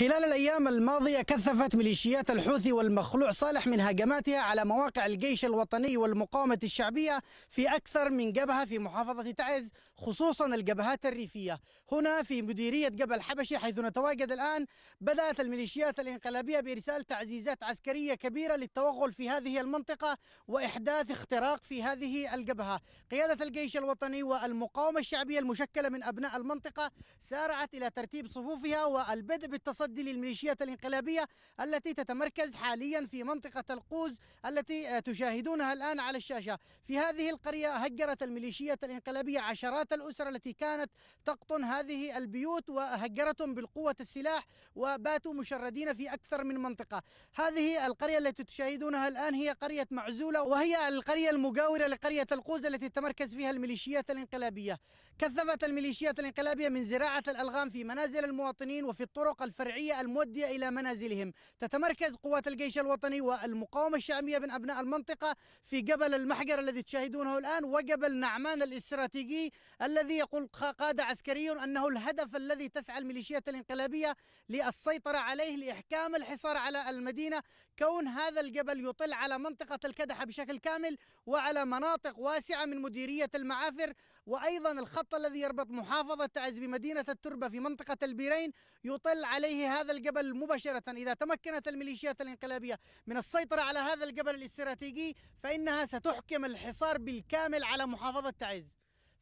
خلال الأيام الماضية كثفت ميليشيات الحوثي والمخلوع صالح من هجماتها على مواقع الجيش الوطني والمقاومة الشعبية في أكثر من جبهة في محافظة تعز خصوصا الجبهات الريفية هنا في مديرية جبل حبشي حيث نتواجد الآن بدأت الميليشيات الانقلابية بإرسال تعزيزات عسكرية كبيرة للتوغل في هذه المنطقة وإحداث اختراق في هذه الجبهة قيادة الجيش الوطني والمقاومة الشعبية المشكلة من أبناء المنطقة سارعت إلى ترتيب صفوفها والبدء بالتصدي التصدي للميليشيات الانقلابية التي تتمركز حاليا في منطقة القوز التي آه، تشاهدونها الآن على الشاشة في هذه القرية هجرت الميليشيات الانقلابية عشرات الأسر التي كانت تقطن هذه البيوت وهجرتهم بالقوة السلاح وباتوا مشردين في أكثر من منطقة هذه القرية التي تشاهدونها الآن هي قرية معزولة وهي القرية المجاورة لقرية القوز التي تمركز فيها الميليشيات الانقلابية كثفت الميليشيات الانقلابية من زراعة الألغام في منازل المواطنين وفي الطرق الفرعية الشرعية المودية إلى منازلهم تتمركز قوات الجيش الوطني والمقاومة الشعبية من أبناء المنطقة في جبل المحجر الذي تشاهدونه الآن وجبل نعمان الاستراتيجي الذي يقول قادة عسكري أنه الهدف الذي تسعى الميليشيات الانقلابية للسيطرة عليه لإحكام الحصار على المدينة كون هذا الجبل يطل على منطقة الكدحة بشكل كامل وعلى مناطق واسعة من مديرية المعافر وأيضا الخط الذي يربط محافظة تعز بمدينة التربة في منطقة البيرين يطل عليه هذا الجبل مباشرة إذا تمكنت الميليشيات الانقلابية من السيطرة على هذا الجبل الاستراتيجي فإنها ستحكم الحصار بالكامل على محافظة تعز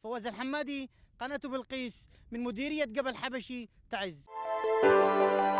فوز الحمادي قناة بلقيس من مديرية جبل حبشي تعز